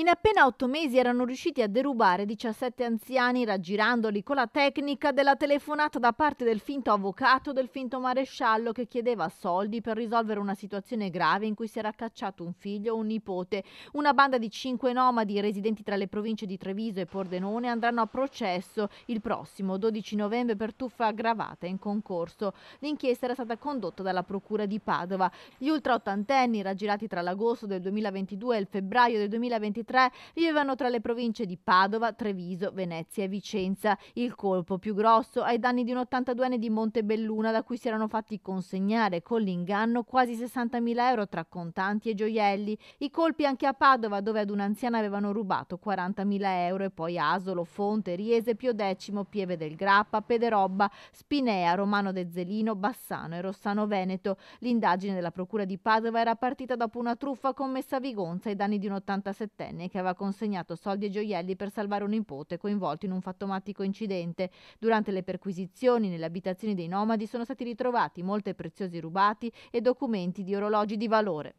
In appena otto mesi erano riusciti a derubare 17 anziani raggirandoli con la tecnica della telefonata da parte del finto avvocato del finto maresciallo che chiedeva soldi per risolvere una situazione grave in cui si era cacciato un figlio o un nipote. Una banda di cinque nomadi residenti tra le province di Treviso e Pordenone andranno a processo il prossimo 12 novembre per tuffa aggravata in concorso. L'inchiesta era stata condotta dalla Procura di Padova. Gli ultra ottantenni raggirati tra l'agosto del 2022 e il febbraio del 2023 2003 vivevano tra le province di Padova, Treviso, Venezia e Vicenza. Il colpo più grosso ai danni di un 82enne di Montebelluna da cui si erano fatti consegnare con l'inganno quasi 60.000 euro tra contanti e gioielli. I colpi anche a Padova dove ad un'anziana avevano rubato 40.000 euro e poi Asolo, Fonte, Riese, Pio X, Pieve del Grappa, Pederobba, Spinea, Romano de Zelino, Bassano e Rossano Veneto. L'indagine della Procura di Padova era partita dopo una truffa commessa a Vigonza ai danni di un 87 enne diciottenne che aveva consegnato soldi e gioielli per salvare un nipote coinvolto in un fantomatico incidente. Durante le perquisizioni nelle abitazioni dei nomadi sono stati ritrovati molte preziosi rubati e documenti di orologi di valore.